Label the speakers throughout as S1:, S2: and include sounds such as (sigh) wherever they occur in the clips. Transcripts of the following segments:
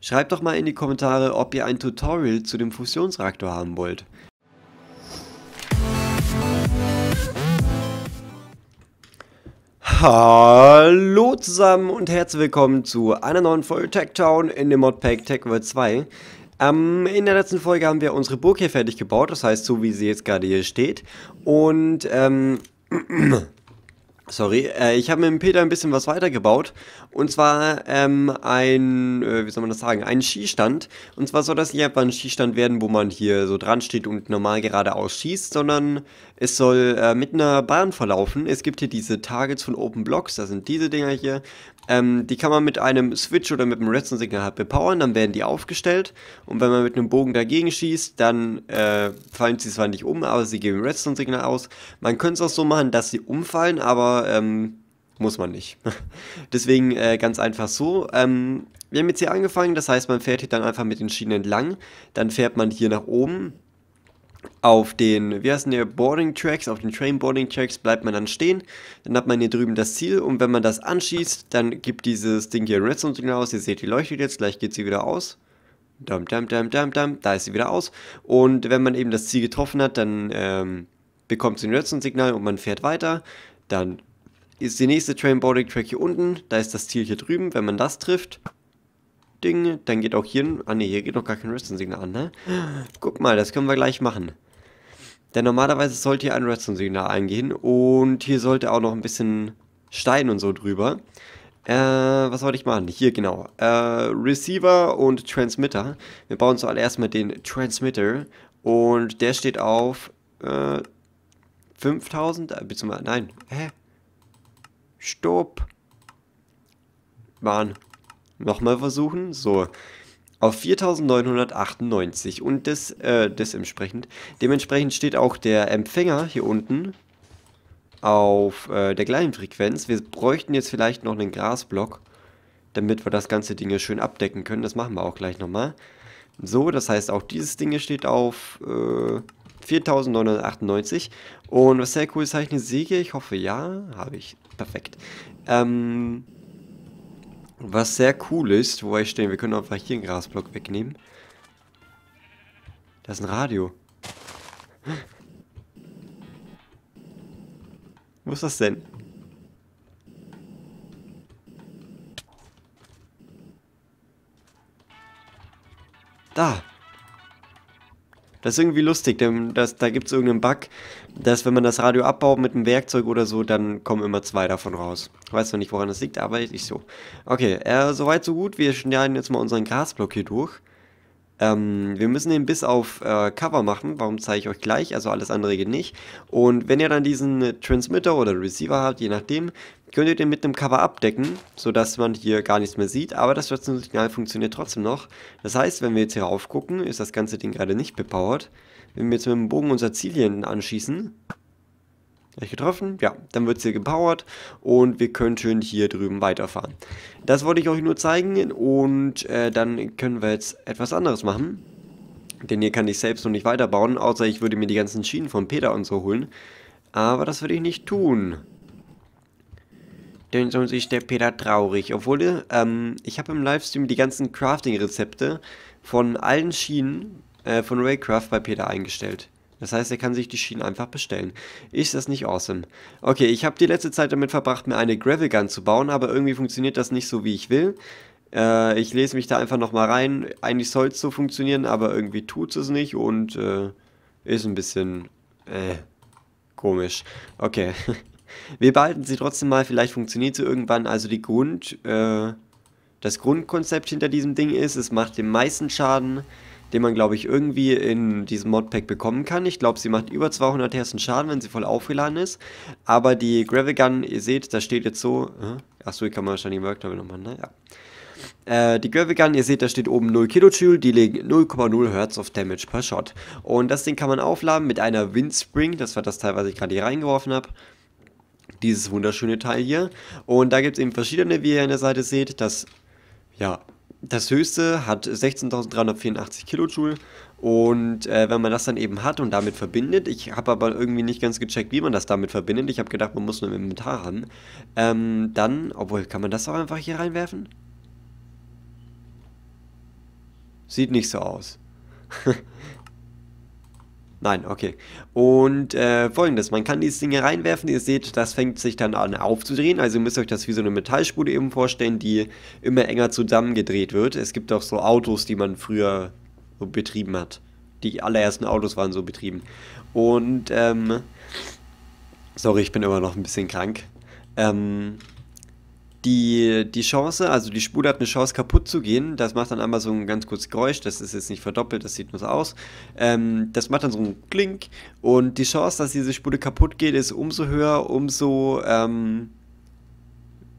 S1: Schreibt doch mal in die Kommentare, ob ihr ein Tutorial zu dem Fusionsreaktor haben wollt. Hallo zusammen und herzlich willkommen zu einer neuen Folge Tech Town in dem Modpack Tech World 2. Ähm, in der letzten Folge haben wir unsere Burg hier fertig gebaut, das heißt so wie sie jetzt gerade hier steht. Und ähm, (clears throat) Sorry, äh, ich habe mit dem Peter ein bisschen was weitergebaut. Und zwar ähm, ein, äh, wie soll man das sagen, ein Skistand. Und zwar soll das nicht einfach ein Skistand werden, wo man hier so dran steht und normal geradeaus schießt, sondern es soll äh, mit einer Bahn verlaufen. Es gibt hier diese Targets von Open Blocks, das sind diese Dinger hier. Ähm, die kann man mit einem Switch oder mit einem Redstone-Signal halt bepowern, dann werden die aufgestellt. Und wenn man mit einem Bogen dagegen schießt, dann äh, fallen sie zwar nicht um, aber sie geben Redstone-Signal aus. Man könnte es auch so machen, dass sie umfallen, aber ähm, muss man nicht. (laughs) Deswegen äh, ganz einfach so. Ähm, wir haben jetzt hier angefangen, das heißt, man fährt hier dann einfach mit den Schienen entlang. Dann fährt man hier nach oben auf den, wie heißen die, Boarding Tracks, auf den Train Boarding Tracks bleibt man dann stehen. Dann hat man hier drüben das Ziel und wenn man das anschießt, dann gibt dieses Ding hier Redstone Signal aus. Ihr seht, die leuchtet jetzt, gleich geht sie wieder aus. Dam, dam, dam, dam, dam, da ist sie wieder aus. Und wenn man eben das Ziel getroffen hat, dann ähm, bekommt sie ein Redstone Signal und man fährt weiter. Dann ist die nächste trainboarding Track hier unten. Da ist das Ziel hier drüben. Wenn man das trifft, Ding, dann geht auch hier... Ah ne, hier geht noch gar kein Redstone-Signal an, ne? Guck mal, das können wir gleich machen. Denn normalerweise sollte hier ein Redstone-Signal eingehen. Und hier sollte auch noch ein bisschen Stein und so drüber. Äh, was wollte ich machen? Hier, genau. Äh, Receiver und Transmitter. Wir bauen zuallererst mal den Transmitter. Und der steht auf, äh, 5000, äh, beziehungsweise, nein, hä? Stopp. Bahn. Nochmal versuchen. So. Auf 4998 und das, äh, das entsprechend. Dementsprechend steht auch der Empfänger hier unten auf äh, der gleichen Frequenz. Wir bräuchten jetzt vielleicht noch einen Grasblock, damit wir das ganze Ding hier schön abdecken können. Das machen wir auch gleich nochmal. So, das heißt auch dieses Ding steht auf äh, 4998. Und was sehr cool ist, habe ich eine Säge? Ich hoffe ja, habe ich perfekt. Ähm, was sehr cool ist, wo ich stehen, wir können einfach hier einen Grasblock wegnehmen. Da ist ein Radio. (laughs) Wo ist das denn? Da! Das ist irgendwie lustig, denn das, da gibt es irgendeinen Bug, dass wenn man das Radio abbaut mit einem Werkzeug oder so, dann kommen immer zwei davon raus. Ich weiß noch nicht, woran das liegt, aber ich so. Okay, äh, soweit so gut. Wir schneiden jetzt mal unseren Grasblock hier durch. Ähm, wir müssen den bis auf äh, Cover machen, warum zeige ich euch gleich, also alles andere geht nicht. Und wenn ihr dann diesen Transmitter oder Receiver habt, je nachdem, könnt ihr den mit einem Cover abdecken, sodass man hier gar nichts mehr sieht, aber das Stationslignal funktioniert trotzdem noch. Das heißt, wenn wir jetzt hier rauf gucken, ist das ganze Ding gerade nicht bepowert. Wenn wir jetzt mit dem Bogen unser Ziel hier anschießen, gleich getroffen, ja, dann wird es hier gepowert und wir können schön hier drüben weiterfahren. Das wollte ich euch nur zeigen und äh, dann können wir jetzt etwas anderes machen. Denn hier kann ich selbst noch nicht weiterbauen, außer ich würde mir die ganzen Schienen von Peter und so holen. Aber das würde ich nicht tun. Denn sonst ist der Peter traurig. Obwohl, ähm, ich habe im Livestream die ganzen Crafting-Rezepte von allen Schienen äh, von Raycraft bei Peter eingestellt. Das heißt, er kann sich die Schienen einfach bestellen. Ist das nicht awesome? Okay, ich habe die letzte Zeit damit verbracht, mir eine Gravel Gun zu bauen, aber irgendwie funktioniert das nicht so, wie ich will. Äh, ich lese mich da einfach nochmal rein. Eigentlich soll es so funktionieren, aber irgendwie tut es nicht und äh, ist ein bisschen äh, komisch. Okay. (laughs) Wir behalten sie trotzdem mal, vielleicht funktioniert sie irgendwann. Also die Grund, äh, das Grundkonzept hinter diesem Ding ist, es macht den meisten Schaden, den man glaube ich irgendwie in diesem Modpack bekommen kann. Ich glaube, sie macht über 200 Herzen Schaden, wenn sie voll aufgeladen ist. Aber die Gravel Gun, ihr seht, da steht jetzt so, äh, achso, hier kann man wahrscheinlich die Workdouble nochmal, ne? Ja. Äh, die Gravel Gun, ihr seht, da steht oben 0 Kilojoule, die legen 0,0 Hertz of Damage per Shot. Und das Ding kann man aufladen mit einer Windspring, das war das Teil, was ich gerade hier reingeworfen habe dieses wunderschöne Teil hier. Und da gibt es eben verschiedene, wie ihr an der Seite seht. Das, ja, das höchste hat 16.384 Kilojoule und äh, wenn man das dann eben hat und damit verbindet, ich habe aber irgendwie nicht ganz gecheckt, wie man das damit verbindet, ich habe gedacht, man muss nur im Inventar haben, ähm, dann, obwohl, kann man das auch einfach hier reinwerfen? Sieht nicht so aus. (laughs) Nein, okay. Und äh, folgendes, man kann dieses Ding hier reinwerfen, ihr seht, das fängt sich dann an aufzudrehen, also ihr müsst euch das wie so eine Metallspule eben vorstellen, die immer enger zusammengedreht wird. Es gibt auch so Autos, die man früher so betrieben hat. Die allerersten Autos waren so betrieben. Und, ähm, sorry, ich bin immer noch ein bisschen krank. Ähm, die, die Chance, also die Spule hat eine Chance kaputt zu gehen. Das macht dann einmal so ein ganz kurzes Geräusch. Das ist jetzt nicht verdoppelt, das sieht nur so aus. Ähm, das macht dann so ein Klink. Und die Chance, dass diese Spule kaputt geht, ist umso höher, umso ähm,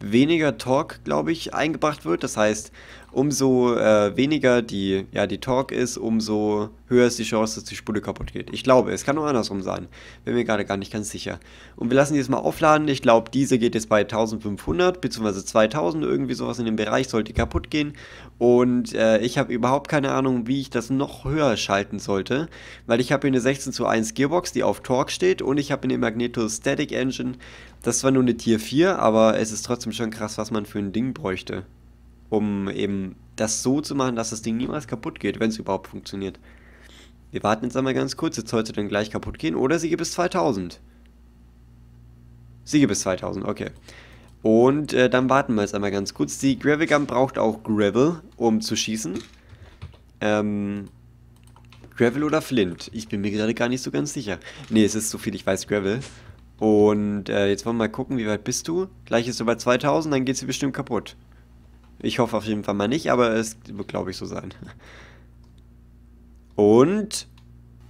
S1: weniger Torque, glaube ich, eingebracht wird. Das heißt, umso äh, weniger die, ja, die Torque ist, umso höher ist die Chance, dass die Spule kaputt geht. Ich glaube, es kann auch andersrum sein. Bin mir gerade gar nicht ganz sicher. Und wir lassen die jetzt mal aufladen. Ich glaube, diese geht jetzt bei 1500 bzw. 2000, irgendwie sowas in dem Bereich, sollte kaputt gehen. Und äh, ich habe überhaupt keine Ahnung, wie ich das noch höher schalten sollte, weil ich habe hier eine 16 zu 1 Gearbox, die auf Torque steht und ich habe eine Magneto Static Engine. Das war nur eine Tier 4, aber es ist trotzdem schon krass, was man für ein Ding bräuchte um eben das so zu machen, dass das Ding niemals kaputt geht, wenn es überhaupt funktioniert. Wir warten jetzt einmal ganz kurz, jetzt sollte dann gleich kaputt gehen, oder Siege bis 2000. Siege bis 2000, okay. Und äh, dann warten wir jetzt einmal ganz kurz. Die Gravel Gun braucht auch Gravel, um zu schießen. Ähm, Gravel oder Flint? Ich bin mir gerade gar nicht so ganz sicher. Ne, es ist so viel, ich weiß Gravel. Und äh, jetzt wollen wir mal gucken, wie weit bist du? Gleich ist du bei 2000, dann geht sie bestimmt kaputt. Ich hoffe auf jeden Fall mal nicht, aber es wird, glaube ich, so sein. Und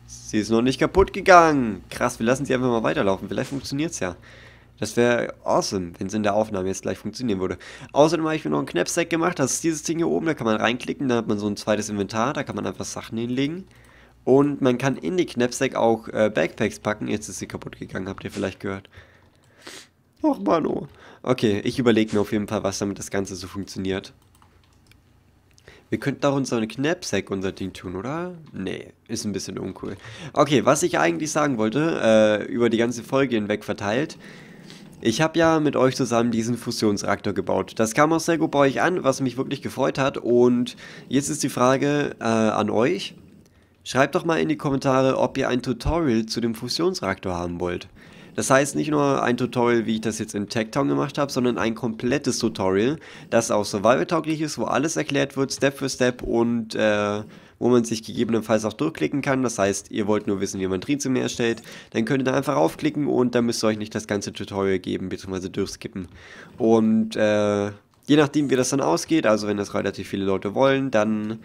S1: sie ist noch nicht kaputt gegangen. Krass, wir lassen sie einfach mal weiterlaufen. Vielleicht funktioniert es ja. Das wäre awesome, wenn es in der Aufnahme jetzt gleich funktionieren würde. Außerdem habe ich mir noch einen Knapsack gemacht. Das ist dieses Ding hier oben. Da kann man reinklicken. Da hat man so ein zweites Inventar. Da kann man einfach Sachen hinlegen. Und man kann in die Knapsack auch äh, Backpacks packen. Jetzt ist sie kaputt gegangen, habt ihr vielleicht gehört. Ach, Mano. Okay, ich überlege mir auf jeden Fall, was damit das Ganze so funktioniert. Wir könnten auch unseren Knapsack unser Ding tun, oder? Nee, ist ein bisschen uncool. Okay, was ich eigentlich sagen wollte, äh, über die ganze Folge hinweg verteilt. Ich habe ja mit euch zusammen diesen Fusionsreaktor gebaut. Das kam auch sehr gut bei euch an, was mich wirklich gefreut hat. Und jetzt ist die Frage äh, an euch. Schreibt doch mal in die Kommentare, ob ihr ein Tutorial zu dem Fusionsreaktor haben wollt. Das heißt nicht nur ein Tutorial, wie ich das jetzt in Techtown gemacht habe, sondern ein komplettes Tutorial, das auch survival-tauglich ist, wo alles erklärt wird, Step für Step und äh, wo man sich gegebenenfalls auch durchklicken kann. Das heißt, ihr wollt nur wissen, wie man Trizum erstellt, dann könnt ihr da einfach aufklicken und dann müsst ihr euch nicht das ganze Tutorial geben bzw. durchskippen. Und äh, je nachdem, wie das dann ausgeht, also wenn das relativ viele Leute wollen, dann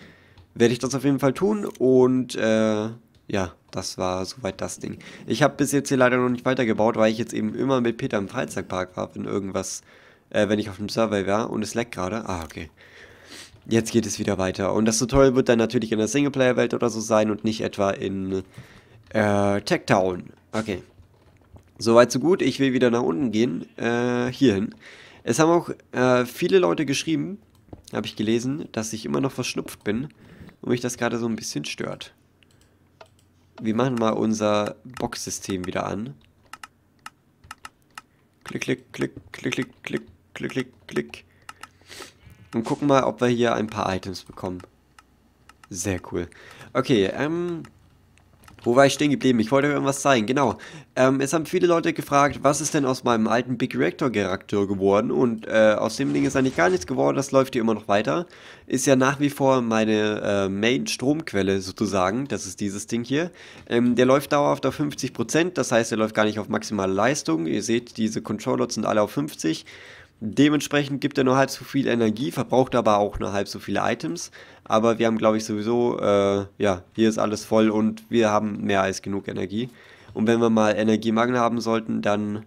S1: werde ich das auf jeden Fall tun und äh, ja, das war soweit das Ding. Ich habe bis jetzt hier leider noch nicht weitergebaut, weil ich jetzt eben immer mit Peter im Freizeitpark war, wenn irgendwas, äh, wenn ich auf dem Survey war und es leckt gerade. Ah, okay. Jetzt geht es wieder weiter. Und das Tutorial wird dann natürlich in der Singleplayer-Welt oder so sein und nicht etwa in äh, Tech Town. Okay. Soweit so gut. Ich will wieder nach unten gehen. Äh, hierhin. Es haben auch äh, viele Leute geschrieben, habe ich gelesen, dass ich immer noch verschnupft bin und mich das gerade so ein bisschen stört wir machen mal unser Box-System wieder an. Klick, klick, klick, klick, klick, klick, klick, klick, klick. Und gucken mal, ob wir hier ein paar Items bekommen. Sehr cool. Okay, ähm, wo war ich stehen geblieben? Ich wollte euch irgendwas zeigen. Genau. Ähm, es haben viele Leute gefragt, was ist denn aus meinem alten Big Reactor Charakter geworden? Und äh, aus dem Ding ist eigentlich gar nichts geworden. Das läuft hier immer noch weiter. Ist ja nach wie vor meine äh, Main-Stromquelle sozusagen. Das ist dieses Ding hier. Ähm, der läuft dauerhaft auf 50%. Das heißt, er läuft gar nicht auf maximale Leistung. Ihr seht, diese Controller sind alle auf 50. Dementsprechend gibt er nur halb so viel Energie, verbraucht aber auch nur halb so viele Items. Aber wir haben, glaube ich, sowieso, äh, ja, hier ist alles voll und wir haben mehr als genug Energie. Und wenn wir mal Energiemangel haben sollten, dann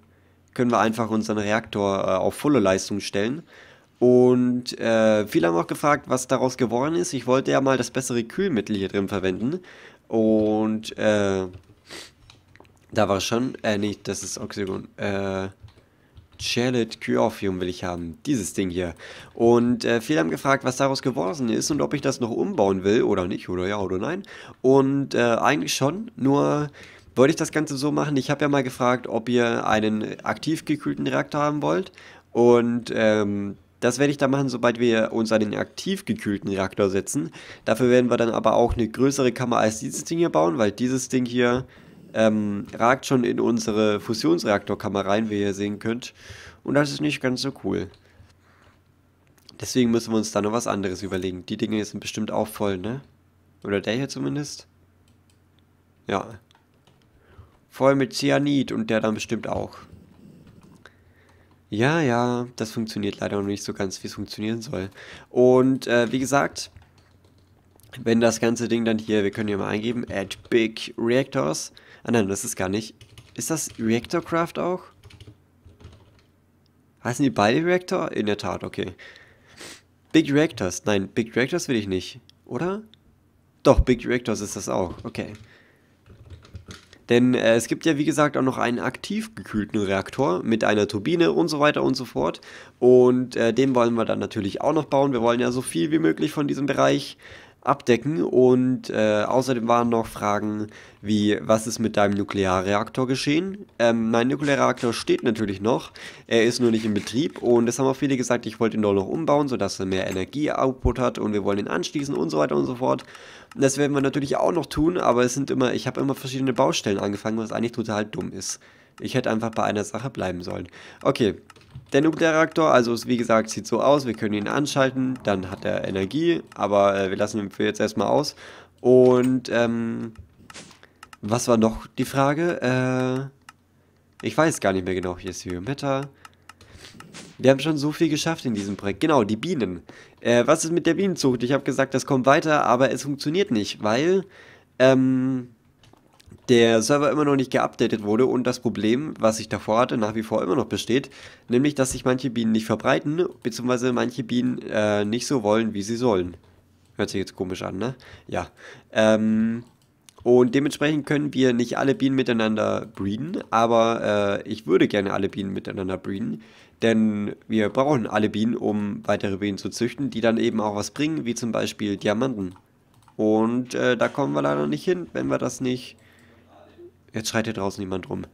S1: können wir einfach unseren Reaktor äh, auf volle Leistung stellen. Und äh, viele haben auch gefragt, was daraus geworden ist. Ich wollte ja mal das bessere Kühlmittel hier drin verwenden. Und äh, da war schon, äh, nee, das ist Oxygon. Äh, Janet Curfium will ich haben, dieses Ding hier. Und äh, viele haben gefragt, was daraus geworden ist und ob ich das noch umbauen will oder nicht, oder ja oder nein. Und äh, eigentlich schon, nur wollte ich das Ganze so machen. Ich habe ja mal gefragt, ob ihr einen aktiv gekühlten Reaktor haben wollt. Und ähm, das werde ich dann machen, sobald wir uns an den aktiv gekühlten Reaktor setzen. Dafür werden wir dann aber auch eine größere Kammer als dieses Ding hier bauen, weil dieses Ding hier ähm, ragt schon in unsere Fusionsreaktorkammer rein, wie ihr sehen könnt. Und das ist nicht ganz so cool. Deswegen müssen wir uns da noch was anderes überlegen. Die Dinge sind bestimmt auch voll, ne? Oder der hier zumindest. Ja. Voll mit Cyanid und der dann bestimmt auch. Ja, ja, das funktioniert leider noch nicht so ganz, wie es funktionieren soll. Und äh, wie gesagt, wenn das ganze Ding dann hier, wir können hier mal eingeben, add big reactors, Ah nein, das ist gar nicht. Ist das Reactorcraft auch? Heißen die beide Reactor? In der Tat, okay. Big Reactors. Nein, Big Reactors will ich nicht. Oder? Doch, Big Reactors ist das auch. Okay. Denn äh, es gibt ja, wie gesagt, auch noch einen aktiv gekühlten Reaktor mit einer Turbine und so weiter und so fort. Und äh, den wollen wir dann natürlich auch noch bauen. Wir wollen ja so viel wie möglich von diesem Bereich abdecken. Und äh, außerdem waren noch Fragen wie, was ist mit deinem Nuklearreaktor geschehen? Ähm, mein Nuklearreaktor steht natürlich noch, er ist nur nicht in Betrieb und es haben auch viele gesagt, ich wollte ihn doch noch umbauen, sodass er mehr Energieoutput hat und wir wollen ihn anschließen und so weiter und so fort. Das werden wir natürlich auch noch tun, aber es sind immer, ich habe immer verschiedene Baustellen angefangen, was eigentlich total dumm ist. Ich hätte einfach bei einer Sache bleiben sollen. Okay, der Nuklearreaktor, also wie gesagt, sieht so aus, wir können ihn anschalten, dann hat er Energie, aber äh, wir lassen ihn für jetzt erstmal aus. Und ähm, was war noch die Frage? Äh, ich weiß gar nicht mehr genau, hier ist Hyometa. Wir haben schon so viel geschafft in diesem Projekt. Genau, die Bienen. Äh, was ist mit der Bienenzucht? Ich habe gesagt, das kommt weiter, aber es funktioniert nicht, weil ähm, der Server immer noch nicht geupdatet wurde und das Problem, was ich davor hatte, nach wie vor immer noch besteht, nämlich dass sich manche Bienen nicht verbreiten, beziehungsweise manche Bienen äh, nicht so wollen, wie sie sollen. Hört sich jetzt komisch an, ne? Ja. Ähm, und dementsprechend können wir nicht alle Bienen miteinander breeden, aber äh, ich würde gerne alle Bienen miteinander breeden, denn wir brauchen alle Bienen, um weitere Bienen zu züchten, die dann eben auch was bringen, wie zum Beispiel Diamanten. Und äh, da kommen wir leider nicht hin, wenn wir das nicht Jetzt schreit hier draußen niemand rum.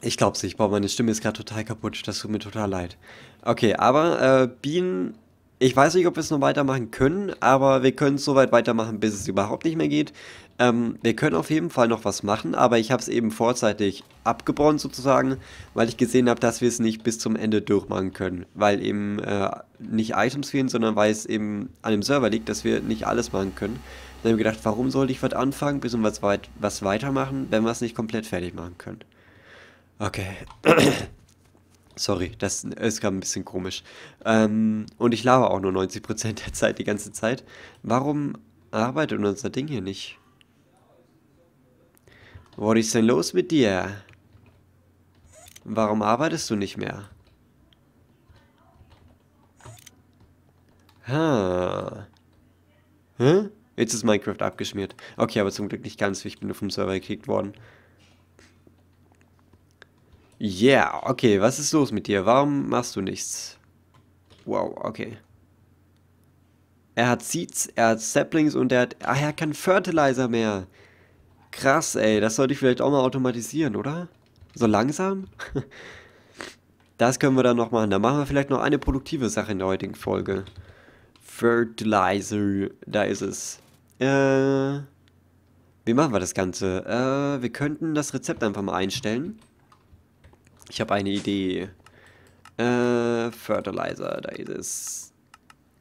S1: Ich glaub's nicht, boah, meine Stimme ist gerade total kaputt, das tut mir total leid. Okay, aber äh, Bienen, ich weiß nicht, ob wir es noch weitermachen können, aber wir können es so weit weitermachen, bis es überhaupt nicht mehr geht. Ähm, wir können auf jeden Fall noch was machen, aber ich habe es eben vorzeitig abgebrochen sozusagen, weil ich gesehen habe, dass wir es nicht bis zum Ende durchmachen können, weil eben äh, nicht Items fehlen, sondern weil es eben an dem Server liegt, dass wir nicht alles machen können. Dann haben ich gedacht, warum sollte ich was anfangen, bis was, weit, was weitermachen, wenn wir es nicht komplett fertig machen können. Okay. (clears throat) Sorry, das ist gerade ein bisschen komisch. Ähm, und ich laber auch nur 90% der Zeit die ganze Zeit. Warum arbeitet unser Ding hier nicht? Was ist denn los mit dir? Warum arbeitest du nicht mehr? Ha. Hä? Jetzt ist Minecraft abgeschmiert. Okay, aber zum Glück nicht ganz. Ich bin nur vom Server gekickt worden. Yeah, okay, was ist los mit dir? Warum machst du nichts? Wow, okay. Er hat Seeds, er hat Saplings und er hat... Ah, er hat keinen Fertilizer mehr. Krass, ey. Das sollte ich vielleicht auch mal automatisieren, oder? So langsam? (laughs) Das können wir dann noch machen. Dann machen wir vielleicht noch eine produktive Sache in der heutigen Folge. Fertilizer, da ist es. Äh, wie machen wir das Ganze? Äh, wir könnten das Rezept einfach mal einstellen. Ich habe eine Idee. Äh, Fertilizer, da ist es.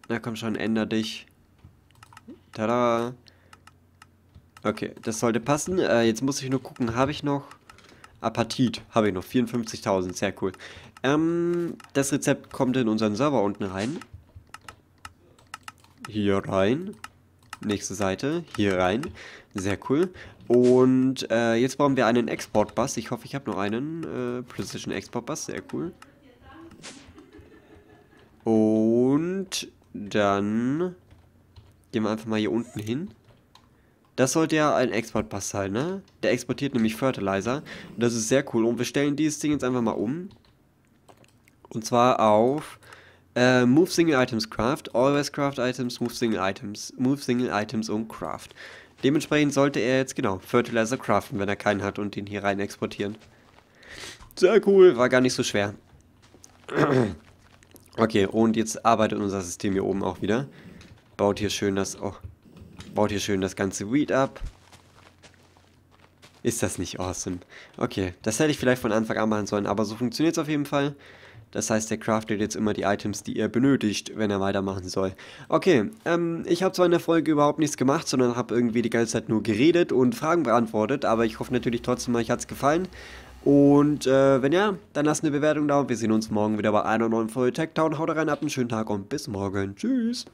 S1: Na komm schon, änder dich. Tada. Okay, das sollte passen. Äh, jetzt muss ich nur gucken, habe ich noch... Apatit habe ich noch, 54.000, sehr cool. Ähm, das Rezept kommt in unseren Server unten rein. Hier rein. Nächste Seite, hier rein. Sehr cool. Und äh, jetzt brauchen wir einen Export-Bus. Ich hoffe, ich habe noch einen äh, Precision Export-Bus. Sehr cool. Und dann gehen wir einfach mal hier unten hin. Das sollte ja ein Export-Bus sein, ne? Der exportiert nämlich Fertilizer. Das ist sehr cool. Und wir stellen dieses Ding jetzt einfach mal um. Und zwar auf äh, move Single Items Craft, Always Craft Items, Move Single Items, Move Single Items und Craft. Dementsprechend sollte er jetzt genau Fertilizer craften, wenn er keinen hat und den hier rein exportieren. Sehr cool, war gar nicht so schwer. (clears throat) Okay, und jetzt arbeitet unser System hier oben auch wieder. Baut hier schön das, oh, baut hier schön das ganze Weed ab. Ist das nicht awesome? Okay, das hätte ich vielleicht von Anfang an machen sollen, aber so funktioniert es auf jeden Fall. Das heißt, er craftet jetzt immer die Items, die er benötigt, wenn er weitermachen soll. Okay, ähm, ich habe zwar in der Folge überhaupt nichts gemacht, sondern habe irgendwie die ganze Zeit nur geredet und Fragen beantwortet, aber ich hoffe natürlich trotzdem, euch hat es gefallen. Und äh, wenn ja, dann lasst eine Bewertung da und wir sehen uns morgen wieder bei einer neuen Folge Tech Town. Haut rein, habt einen schönen Tag und bis morgen. Tschüss.